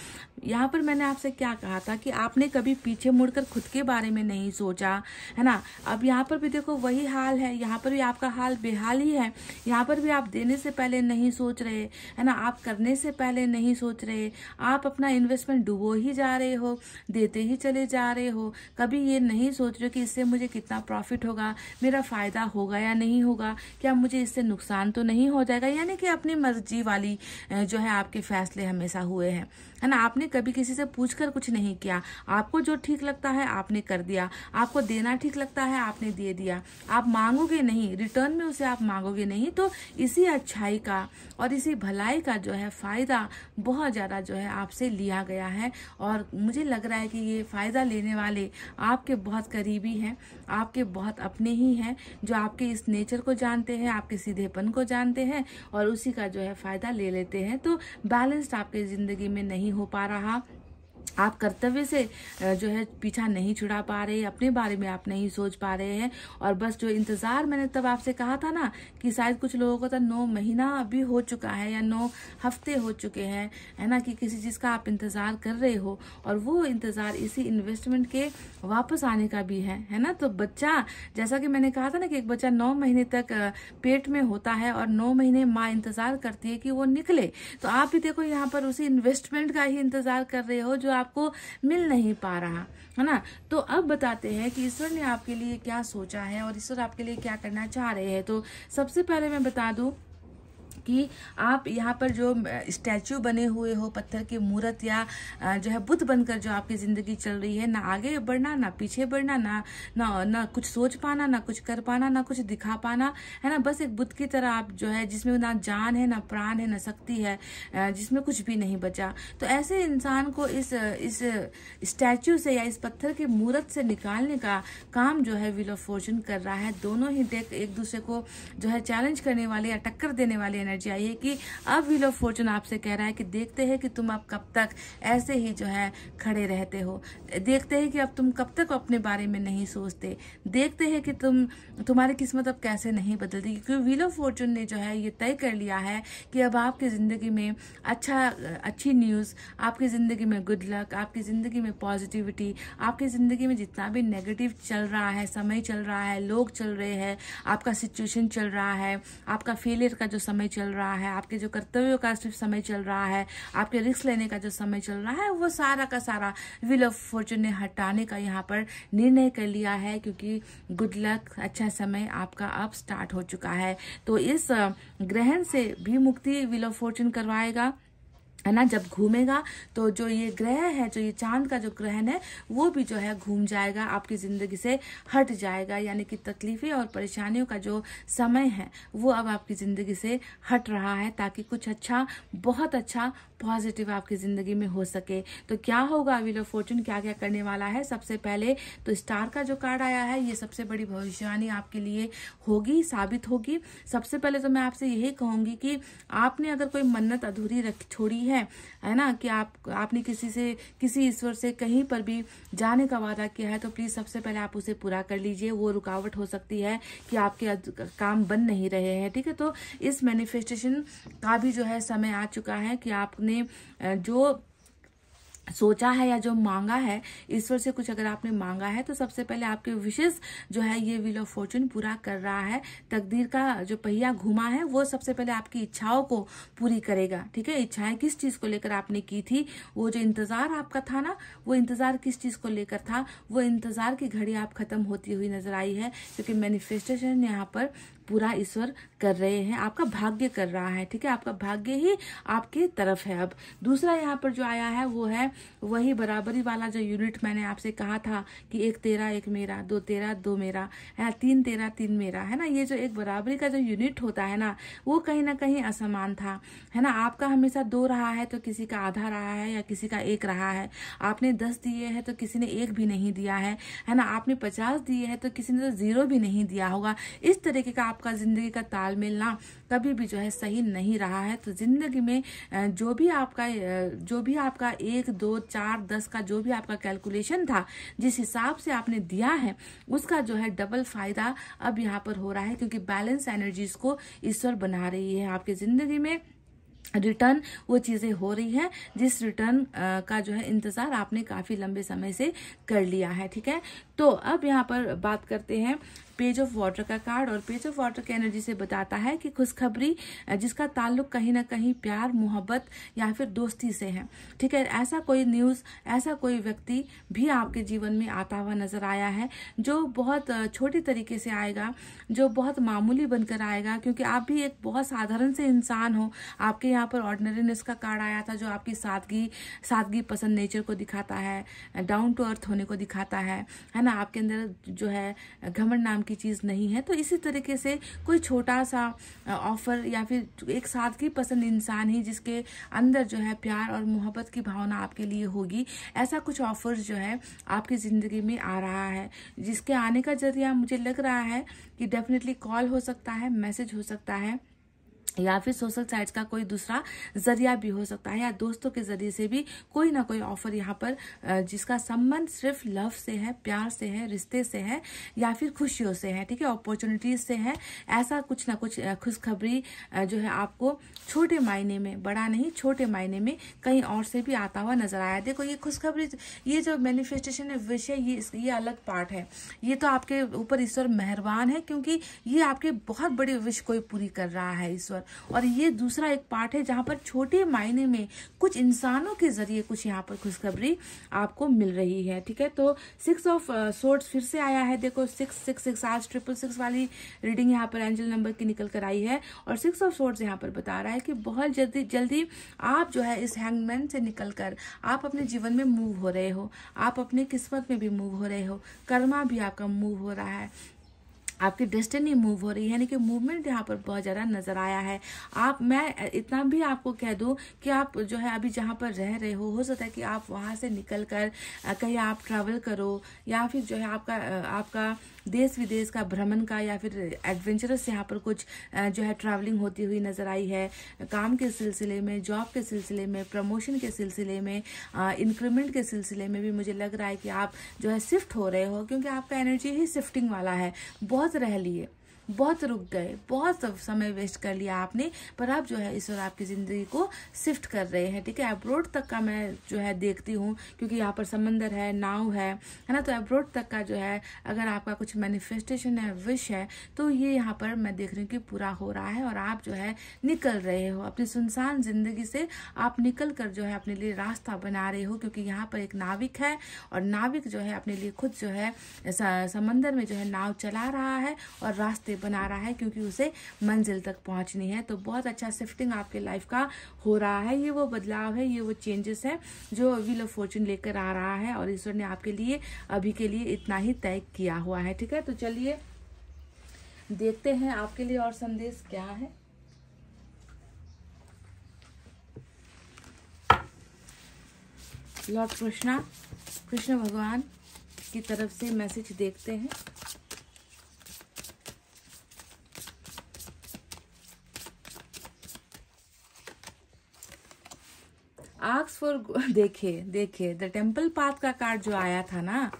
यहाँ पर मैंने आपसे क्या कहा था कि आपने कभी पीछे मुड़कर खुद के बारे में नहीं सोचा है ना अब यहाँ पर भी देखो वही हाल है यहाँ पर भी आपका हाल बेहाल ही है यहाँ पर भी आप देने से पहले नहीं सोच रहे है ना आप करने से पहले नहीं सोच रहे आप अपना इन्वेस्टमेंट डुबो ही जा रहे हो देते ही चले जा रहे हो कभी ये नहीं सोच रहे कि इससे मुझे कितना प्रॉफिट होगा मेरा फ़ायदा होगा या नहीं होगा क्या मुझे इससे नुकसान तो नहीं हो जाएगा यानी कि अपनी मर्जी वाली जो है आपके फैसले हमेशा हुए हैं है ना आपने कभी किसी से पूछ कर कुछ नहीं किया आपको जो ठीक लगता है आपने कर दिया आपको देना ठीक लगता है आपने दे दिया आप मांगोगे नहीं रिटर्न में उसे आप मांगोगे नहीं तो इसी अच्छाई का और इसी भलाई का जो है फ़ायदा बहुत ज़्यादा जो है आपसे लिया गया है और मुझे लग रहा है कि ये फ़ायदा लेने वाले आपके बहुत करीबी हैं आपके बहुत अपने ही हैं जो आपके इस नेचर को जानते हैं आपके सीधेपन को जानते हैं और उसी का जो है फ़ायदा ले लेते हैं तो बैलेंस्ड आपके ज़िंदगी में नहीं नहीं हो पा रहा आप कर्तव्य से जो है पीछा नहीं छुड़ा पा रहे अपने बारे में आप नहीं सोच पा रहे हैं और बस जो इंतज़ार मैंने तब आपसे कहा था ना कि शायद कुछ लोगों को तो नौ महीना भी हो चुका है या नौ हफ्ते हो चुके हैं है ना कि किसी चीज़ का आप इंतज़ार कर रहे हो और वो इंतज़ार इसी इन्वेस्टमेंट के वापस आने का भी है है ना तो बच्चा जैसा कि मैंने कहा था ना कि एक बच्चा नौ महीने तक पेट में होता है और नौ महीने माँ इंतज़ार करती है कि वो निकले तो आप भी देखो यहाँ पर उसी इन्वेस्टमेंट का ही इंतज़ार कर रहे हो जो आप आपको मिल नहीं पा रहा है ना तो अब बताते हैं कि ईश्वर ने आपके लिए क्या सोचा है और ईश्वर आपके लिए क्या करना चाह रहे हैं तो सबसे पहले मैं बता दूँ कि आप यहाँ पर जो स्टैचू बने हुए हो पत्थर की मूर्त या जो है बुद्ध बनकर जो आपकी ज़िंदगी चल रही है ना आगे बढ़ना ना पीछे बढ़ना ना ना ना कुछ सोच पाना ना कुछ कर पाना ना कुछ दिखा पाना है ना बस एक बुद्ध की तरह आप जो है जिसमें ना जान है ना प्राण है ना शक्ति है जिसमें कुछ भी नहीं बचा तो ऐसे इंसान को इस इस स्टैचू से या इस पत्थर की मूर्त से निकालने का काम जो है विल ऑफ फॉर्चून कर रहा है दोनों ही डेक एक दूसरे को जो है चैलेंज करने वाले या टक्कर देने वाले एनर्जी एनर्जी आई है कि अब व्हील ऑफ फॉर्चून आपसे कह रहा है कि देखते हैं कि तुम आप कब तक ऐसे ही जो है खड़े रहते हो देखते हैं कि अब तुम कब तक अपने बारे में नहीं सोचते देखते हैं कि तुम तुम्हारी किस्मत अब कैसे नहीं बदलती क्योंकि व्हील ऑफ फॉर्चून ने जो है ये तय कर लिया है कि अब आपकी ज़िंदगी में अच्छा अच्छी न्यूज़ आपकी ज़िंदगी में गुड लक आपकी ज़िंदगी में पॉजिटिविटी आपकी ज़िंदगी में जितना भी नेगेटिव चल रहा है समय चल रहा है लोग चल रहे हैं आपका सिचुएशन चल रहा है आपका फेलियर का जो समय चल चल रहा है आपके जो कर्तव्यों का समय चल रहा है आपके रिस्क लेने का जो समय चल रहा है वो सारा का सारा व्हील ऑफ फॉर्चून ने हटाने का यहाँ पर निर्णय कर लिया है क्योंकि गुड लक अच्छा समय आपका अब स्टार्ट हो चुका है तो इस ग्रहण से भी मुक्ति व्हील ऑफ फॉर्चून करवाएगा है ना जब घूमेगा तो जो ये ग्रह है जो ये चांद का जो ग्रहण है वो भी जो है घूम जाएगा आपकी ज़िंदगी से हट जाएगा यानी कि तकलीफें और परेशानियों का जो समय है वो अब आपकी ज़िंदगी से हट रहा है ताकि कुछ अच्छा बहुत अच्छा पॉजिटिव आपकी ज़िंदगी में हो सके तो क्या होगा व्हील फॉर्चून क्या क्या करने वाला है सबसे पहले तो स्टार का जो कार्ड आया है ये सबसे बड़ी भविष्यवाणी आपके लिए होगी साबित होगी सबसे पहले तो मैं आपसे यही कहूँगी कि आपने अगर कोई मन्नत अधूरी रख छोड़ी की है है ना कि आप आपने किसी से किसी ईश्वर से कहीं पर भी जाने का वादा किया है तो प्लीज़ सबसे पहले आप उसे पूरा कर लीजिए वो रुकावट हो सकती है कि आपके काम बन नहीं रहे हैं ठीक है तो इस मैनिफेस्टेशन का भी जो है समय आ चुका है कि आपने जो सोचा है या जो मांगा है ईश्वर से कुछ अगर आपने मांगा है तो सबसे पहले आपके विशेष जो है ये विल ऑफ फॉर्चून पूरा कर रहा है तकदीर का जो पहिया घुमा है वो सबसे पहले आपकी इच्छाओं को पूरी करेगा ठीक है इच्छाएं किस चीज़ को लेकर आपने की थी वो जो इंतज़ार आपका था ना वो इंतज़ार किस चीज़ को लेकर था वो इंतज़ार की घड़ी आप ख़त्म होती हुई नज़र आई है क्योंकि मैनिफेस्टेशन यहाँ पर पूरा ईश्वर कर रहे हैं आपका भाग्य कर रहा है ठीक है आपका भाग्य ही आपके तरफ है अब दूसरा यहाँ पर जो आया है वो है वही बराबरी वाला जो यूनिट मैंने आपसे कहा था कि एक तेरा एक मेरा दो तेरा दो मेरा है तीन तेरा तीन मेरा है ना ये जो एक बराबरी का जो यूनिट होता है ना वो कहीं ना कहीं असमान था है ना आपका हमेशा दो रहा है तो किसी का आधा रहा है या किसी का एक रहा है आपने दस दिए है तो किसी ने एक भी नहीं दिया है है ना आपने पचास दिए है तो किसी ने तो जीरो भी नहीं दिया होगा इस तरीके का आप आपका ज़िंदगी का तालमेल ना कभी भी जो है सही नहीं रहा है तो ज़िंदगी में जो भी आपका जो भी आपका एक दो चार दस का जो भी आपका कैलकुलेशन था जिस हिसाब से आपने दिया है उसका जो है डबल फायदा अब यहाँ पर हो रहा है क्योंकि बैलेंस एनर्जीज को ईश्वर बना रही है आपकी ज़िंदगी में रिटर्न वो चीज़ें हो रही है जिस रिटर्न का जो है इंतज़ार आपने काफ़ी लंबे समय से कर लिया है ठीक है तो अब यहाँ पर बात करते हैं पेज ऑफ वाटर का कार्ड और पेज ऑफ वाटर के एनर्जी से बताता है कि खुशखबरी जिसका ताल्लुक कहीं ना कहीं प्यार मोहब्बत या फिर दोस्ती से है ठीक है ऐसा कोई न्यूज़ ऐसा कोई व्यक्ति भी आपके जीवन में आता हुआ नजर आया है जो बहुत छोटे तरीके से आएगा जो बहुत मामूली बनकर आएगा क्योंकि आप भी एक बहुत साधारण से इंसान हो आपके यहाँ पर ऑर्डनरीनेस का कार्ड आया था जो आपकी सादगी सादगी पसंद नेचर को दिखाता है डाउन टू अर्थ होने को दिखाता है है ना आपके अंदर जो है घमंड नाम की चीज़ नहीं है तो इसी तरीके से कोई छोटा सा ऑफर या फिर एक सादगी पसंद इंसान ही जिसके अंदर जो है प्यार और मोहब्बत की भावना आपके लिए होगी ऐसा कुछ ऑफर्स जो है आपकी ज़िंदगी में आ रहा है जिसके आने का जरिया मुझे लग रहा है कि डेफिनेटली कॉल हो सकता है मैसेज हो सकता है या फिर सोशल साइट्स का कोई दूसरा जरिया भी हो सकता है या दोस्तों के जरिए से भी कोई ना कोई ऑफर यहाँ पर जिसका संबंध सिर्फ लव से है प्यार से है रिश्ते से है या फिर खुशियों से है ठीक है अपॉर्चुनिटीज से है ऐसा कुछ ना कुछ खुशखबरी जो है आपको छोटे मायने में बड़ा नहीं छोटे मायने में कहीं और से भी आता हुआ नजर आया देखो ये खुशखबरी ये जो मैनिफेस्टेशन है विषय ये ये अलग पार्ट है ये तो आपके ऊपर ईश्वर मेहरबान है क्योंकि ये आपके बहुत बड़ी विश कोई पूरी कर रहा है ईश्वर और ये दूसरा एक पार्ट है जहाँ पर छोटे मायने में कुछ इंसानों के जरिए कुछ यहाँ पर खुशखबरी आपको मिल रही है ठीक है तो सिक्स ऑफ सोर्ट्स फिर से आया है देखो सिक्स सिक्स सिक्स आज ट्रिपल सिक्स वाली रीडिंग यहाँ पर एंजल नंबर की निकल कर आई है और सिक्स ऑफ सोर्ट्स यहाँ पर बता रहा है कि बहुत जल्दी जल्दी आप जो है इस हैंगमैन से निकल कर आप अपने जीवन में मूव हो रहे हो आप अपने किस्मत में भी मूव हो रहे हो कर्मा भी आपका मूव हो रहा है आपकी डेस्टिनी मूव हो रही है यानी कि मूवमेंट यहाँ पर बहुत ज़्यादा नजर आया है आप मैं इतना भी आपको कह दूँ कि आप जो है अभी जहाँ पर रह रहे हो हो सकता है कि आप वहाँ से निकल कर कहीं आप ट्रैवल करो या फिर जो है आपका आपका देश विदेश का भ्रमण का या फिर एडवेंचरस यहाँ पर कुछ जो है ट्रैवलिंग होती हुई नज़र आई है काम के सिलसिले में जॉब के सिलसिले में प्रमोशन के सिलसिले में इंक्रीमेंट के सिलसिले में भी मुझे लग रहा है कि आप जो है शिफ्ट हो रहे हो क्योंकि आपका एनर्जी ही शिफ्टिंग वाला है बहुत रह लिए बहुत रुक गए बहुत सब समय वेस्ट कर लिया आपने पर आप जो है ईश्वर आपकी ज़िंदगी को शिफ्ट कर रहे हैं ठीक है एब्रोड तक का मैं जो है देखती हूँ क्योंकि यहाँ पर समंदर है नाव है है ना तो एब्रोड तक का जो है अगर आपका कुछ मैनिफेस्टेशन है विश है तो ये यहाँ पर मैं देख रही हूँ कि पूरा हो रहा है और आप जो है निकल रहे हो अपनी सुनसान ज़िंदगी से आप निकल कर जो है अपने लिए रास्ता बना रहे हो क्योंकि यहाँ पर एक नाविक है और नाविक जो है अपने लिए खुद जो है समंदर में जो है नाव चला रहा है और रास्ते बना रहा है क्योंकि उसे मंजिल तक पहुंचनी है तो बहुत अच्छा शिफ्टिंग आपके लाइफ का हो रहा है ये वो बदलाव है ये वो चेंजेस है जो व्हील ऑफ फॉर्चून लेकर आ रहा है और ईश्वर ने आपके लिए अभी के लिए इतना ही तय किया हुआ है ठीक है तो चलिए देखते हैं आपके लिए और संदेश क्या है लॉर्ड कृष्णा कृष्ण भगवान की तरफ से मैसेज देखते हैं आक्स फॉर देखे देखे द टेम्पल पाथ का कार्ड जो आया था ना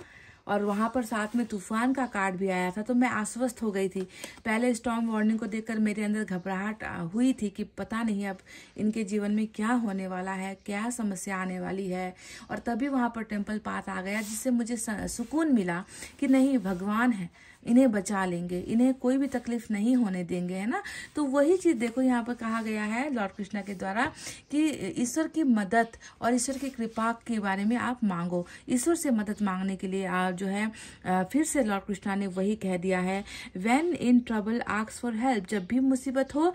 और वहां पर साथ में तूफान का कार्ड भी आया था तो मैं आश्वस्त हो गई थी पहले स्टॉम वार्निंग को देखकर मेरे अंदर घबराहट हुई थी कि पता नहीं अब इनके जीवन में क्या होने वाला है क्या समस्या आने वाली है और तभी वहां पर टेम्पल पाथ आ गया जिससे मुझे सुकून मिला कि नहीं भगवान है इन्हें बचा लेंगे इन्हें कोई भी तकलीफ नहीं होने देंगे है ना तो वही चीज़ देखो यहाँ पर कहा गया है लॉर्ड कृष्णा के द्वारा कि ईश्वर की मदद और ईश्वर की कृपा के बारे में आप मांगो ईश्वर से मदद मांगने के लिए आप जो है फिर से लॉर्ड कृष्णा ने वही कह दिया है when in trouble asks for help जब भी मुसीबत हो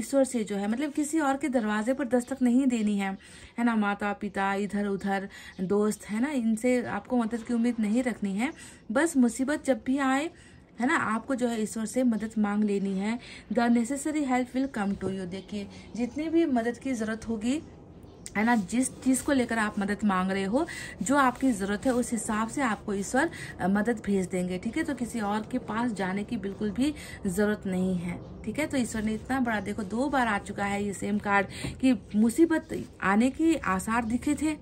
ईश्वर से जो है मतलब किसी और के दरवाजे पर दस्तक नहीं देनी है है ना माता पिता इधर उधर दोस्त है ना इनसे आपको मदद की उम्मीद नहीं रखनी है बस मुसीबत जब भी आए है ना आपको जो है ईश्वर से मदद मांग लेनी है the necessary help will come to you देखिए जितनी भी मदद की ज़रूरत होगी है ना जिस चीज को लेकर आप मदद मांग रहे हो जो आपकी जरूरत है उस हिसाब से आपको ईश्वर मदद भेज देंगे ठीक है तो किसी और के पास जाने की बिल्कुल भी जरूरत नहीं है ठीक है तो ईश्वर ने इतना बड़ा देखो दो बार आ चुका है ये सेम कार्ड कि मुसीबत आने के आसार दिखे थे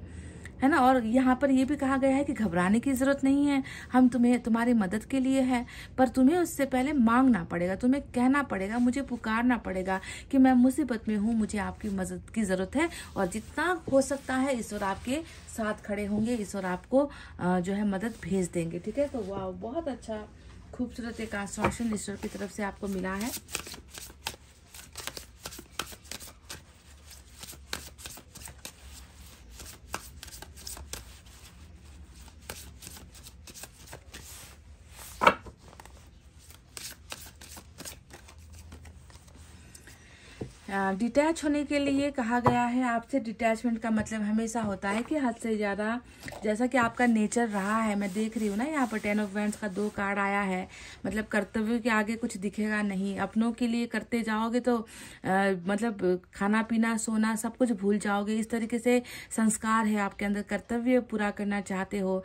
है ना और यहाँ पर यह भी कहा गया है कि घबराने की जरूरत नहीं है हम तुम्हें तुम्हारी मदद के लिए है पर तुम्हें उससे पहले मांगना पड़ेगा तुम्हें कहना पड़ेगा मुझे पुकारना पड़ेगा कि मैं मुसीबत में हूँ मुझे आपकी मदद की जरूरत है और जितना हो सकता है ईश्वर आपके साथ खड़े होंगे ईश्वर आपको जो है मदद भेज देंगे ठीक है तो वाह बहुत अच्छा खूबसूरत एक आश्वासन ईश्वर की तरफ से आपको मिला है डिटैच होने के लिए कहा गया है आपसे डिटैचमेंट का मतलब हमेशा होता है कि हद से ज़्यादा जैसा कि आपका नेचर रहा है मैं देख रही हूँ ना यहाँ पर टेन ऑफ वेंट्स का दो कार्ड आया है मतलब कर्तव्य के आगे कुछ दिखेगा नहीं अपनों के लिए करते जाओगे तो आ, मतलब खाना पीना सोना सब कुछ भूल जाओगे इस तरीके से संस्कार है आपके अंदर कर्तव्य पूरा करना चाहते हो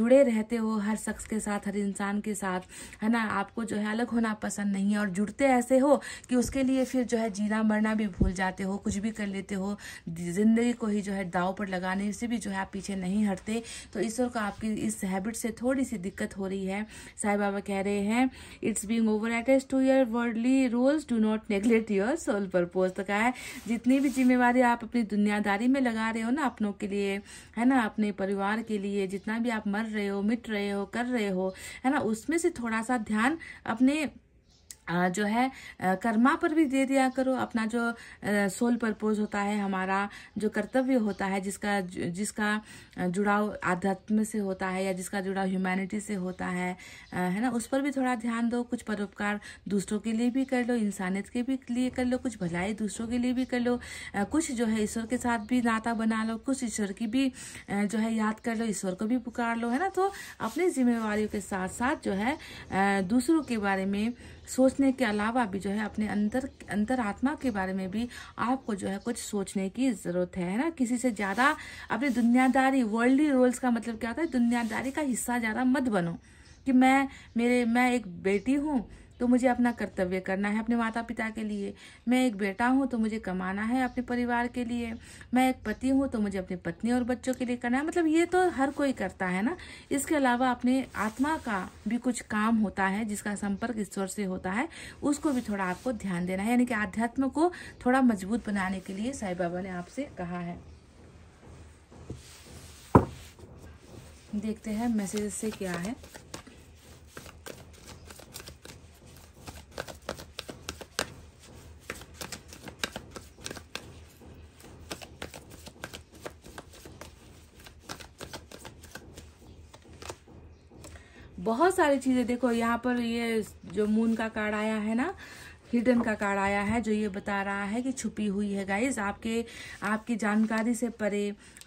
जुड़े रहते हो हर शख्स के साथ हर इंसान के साथ है ना आपको जो है अलग होना पसंद नहीं है और जुड़ते ऐसे हो कि उसके लिए फिर जो है जीना मरना भी भूल जाते हो कुछ भी कर लेते हो जिंदगी को ही जो है दाव पर लगाने से भी जो है आप पीछे नहीं हटते तो ईश्वर को आपकी इस हैबिट से थोड़ी सी दिक्कत हो रही है साई बाबा कह रहे हैं it's being over attach to your worldly rules do not neglect your soul purpose तो कहा है जितनी भी जिम्मेवारी आप अपनी दुनियादारी में लगा रहे हो ना अपनों के लिए है ना अपने परिवार के लिए जितना भी आप मर रहे हो मिट रहे हो कर रहे हो है ना उसमें से थोड़ा सा ध्यान अपने जो है कर्मा पर भी दे दिया करो अपना जो सोल परपोज होता है हमारा जो कर्तव्य होता है जिसका जिसका जुड़ाव आध्यात्म से होता है या जिसका जुड़ाव ह्यूमैनिटी से होता है है ना उस पर भी थोड़ा ध्यान दो कुछ परोपकार दूसरों के लिए भी कर लो इंसानियत के भी लिए कर लो कुछ भलाई दूसरों के लिए भी कर लो कुछ जो है ईश्वर के साथ भी नाता बना लो कुछ ईश्वर की भी जो है याद कर लो ईश्वर को भी पुकार लो है ना तो अपनी जिम्मेवारियों के साथ साथ जो है दूसरों के बारे में सोचने के अलावा भी जो है अपने अंतर आत्मा के बारे में भी आपको जो है कुछ सोचने की जरूरत है ना किसी से ज्यादा अपनी दुनियादारी वर्ल्डली रोल्स का मतलब क्या होता है दुनियादारी का हिस्सा ज़्यादा मत बनो कि मैं मेरे मैं एक बेटी हूँ तो मुझे अपना कर्तव्य करना है अपने माता पिता के लिए मैं एक बेटा हूँ तो मुझे कमाना है अपने परिवार के लिए मैं एक पति हूँ तो मुझे अपनी पत्नी और बच्चों के लिए करना है मतलब ये तो हर कोई करता है ना इसके अलावा अपने आत्मा का भी कुछ काम होता है जिसका संपर्क ईश्वर से होता है उसको भी थोड़ा आपको ध्यान देना है यानी कि आध्यात्म को थोड़ा मजबूत बनाने के लिए साई बाबा ने आपसे कहा है देखते हैं मैसेज से क्या है बहुत सारी चीज़ें देखो यहाँ पर ये जो मून का कार्ड आया है ना हिडन का कार्ड आया है जो ये बता रहा है कि छुपी हुई है गाइज आपके आपकी जानकारी से परे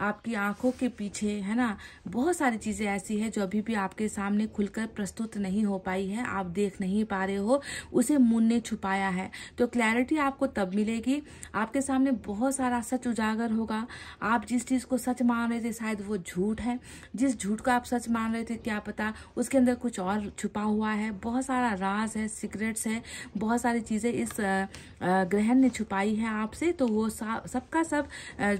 आपकी आंखों के पीछे है ना बहुत सारी चीज़ें ऐसी है जो अभी भी आपके सामने खुलकर प्रस्तुत नहीं हो पाई है आप देख नहीं पा रहे हो उसे मून ने छुपाया है तो क्लैरिटी आपको तब मिलेगी आपके सामने बहुत सारा सच उजागर होगा आप जिस चीज़ को सच मान रहे थे शायद वो झूठ है जिस झूठ को आप सच मान रहे थे क्या पता उसके अंदर कुछ और छुपा हुआ है बहुत सारा राज है सीक्रेट्स है बहुत सारी चीज़ चीज़ें इस ग्रहण ने छुपाई है आपसे तो वो सबका सब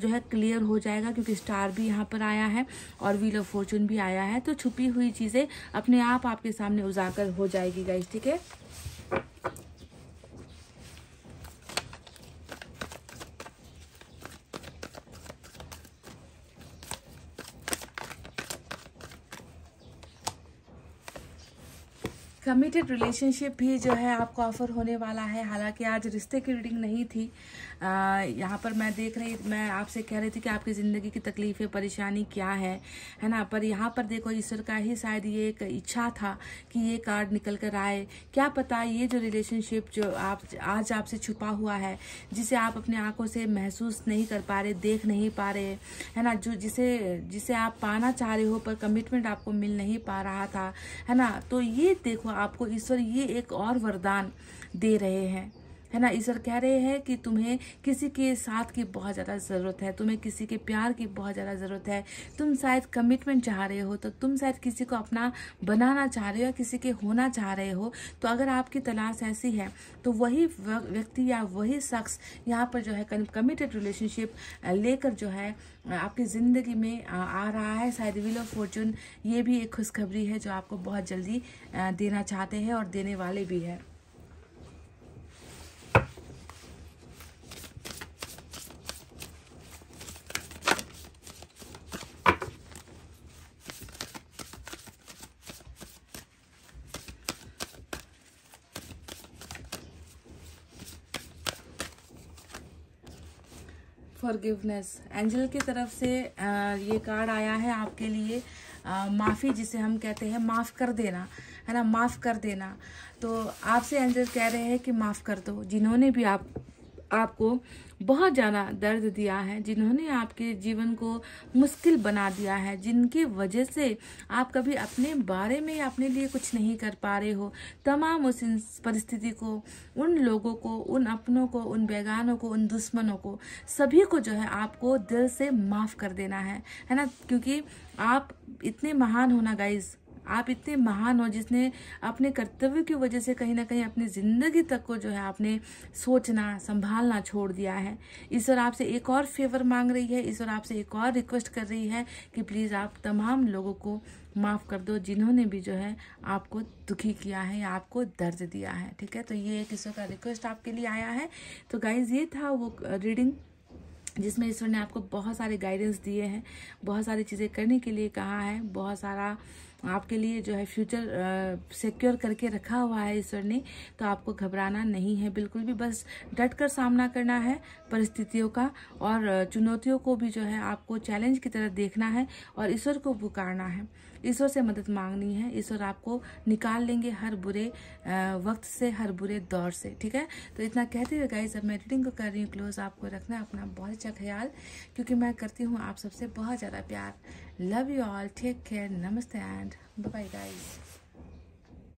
जो है क्लियर हो जाएगा क्योंकि स्टार भी यहाँ पर आया है और व्हील ऑफ फॉर्चून भी आया है तो छुपी हुई चीज़ें अपने आप आपके सामने उजागर हो जाएगी गाइज ठीक है कमिटेड रिलेशनशिप भी जो है आपको ऑफर होने वाला है हालांकि आज रिश्ते की रीडिंग नहीं थी यहाँ पर मैं देख रही मैं आपसे कह रही थी कि आपकी ज़िंदगी की तकलीफ़ें परेशानी क्या है है ना पर यहाँ पर देखो ईश्वर का ही शायद ये एक इच्छा था कि ये कार्ड निकल कर आए क्या पता ये जो रिलेशनशिप जो आप आज आपसे छुपा हुआ है जिसे आप अपने आंखों से महसूस नहीं कर पा रहे देख नहीं पा रहे है ना जो जिसे जिसे आप पाना चाह रहे हो पर कमिटमेंट आपको मिल नहीं पा रहा था है ना तो ये देखो आपको ईश्वर ये एक और वरदान दे रहे हैं है ना ईश्वर कह रहे हैं कि तुम्हें किसी के साथ की बहुत ज़्यादा ज़रूरत है तुम्हें किसी के प्यार की बहुत ज़्यादा ज़रूरत है तुम शायद कमिटमेंट चाह रहे हो तो तुम शायद किसी को अपना बनाना चाह रहे हो या किसी के होना चाह रहे हो तो अगर आपकी तलाश ऐसी है तो वही व्यक्ति या वही शख्स यहाँ पर जो है कमिटेड रिलेशनशिप लेकर जो है आपकी ज़िंदगी में आ रहा है शायद विल ऑफ फॉर्चून ये भी एक खुशखबरी है जो आपको बहुत जल्दी देना चाहते हैं और देने वाले भी हैं फॉरगिवनेस एंजल की तरफ से ये कार्ड आया है आपके लिए माफ़ी जिसे हम कहते हैं माफ़ कर देना है ना माफ़ कर देना तो आपसे एंजल कह रहे हैं कि माफ़ कर दो जिन्होंने भी आप आपको बहुत ज़्यादा दर्द दिया है जिन्होंने आपके जीवन को मुश्किल बना दिया है जिनके वजह से आप कभी अपने बारे में अपने लिए कुछ नहीं कर पा रहे हो तमाम उस परिस्थिति को उन लोगों को उन अपनों को उन बेगानों को उन दुश्मनों को सभी को जो है आपको दिल से माफ़ कर देना है है ना क्योंकि आप इतने महान होना गाइज़ आप इतने महान हो जिसने अपने कर्तव्य की वजह से कहीं ना कहीं अपनी ज़िंदगी तक को जो है आपने सोचना संभालना छोड़ दिया है ईश्वर आपसे एक और फेवर मांग रही है ईश्वर आपसे एक और रिक्वेस्ट कर रही है कि प्लीज़ आप तमाम लोगों को माफ़ कर दो जिन्होंने भी जो है आपको दुखी किया है या आपको दर्द दिया है ठीक है तो ये एक ईश्वर का रिक्वेस्ट आपके लिए आया है तो गाइज ये था वो रीडिंग जिसमें ईश्वर ने आपको बहुत सारे गाइडेंस दिए हैं बहुत सारी चीज़ें करने के लिए कहा है बहुत सारा आपके लिए जो है फ्यूचर सिक्योर uh, करके रखा हुआ है ईश्वर ने तो आपको घबराना नहीं है बिल्कुल भी बस डट कर सामना करना है परिस्थितियों का और uh, चुनौतियों को भी जो है आपको चैलेंज की तरह देखना है और ईश्वर को पुकारना है ईश्वर से मदद मांगनी है ईश्वर आपको निकाल लेंगे हर बुरे वक्त से हर बुरे दौर से ठीक है तो इतना कहते हुए गाइज अब मैं रीडिंग को कर रही हूँ क्लोज आपको रखना अपना बहुत अच्छा ख्याल क्योंकि मैं करती हूँ आप सबसे बहुत ज़्यादा प्यार love you all take care नमस्ते एंड बाय गाइज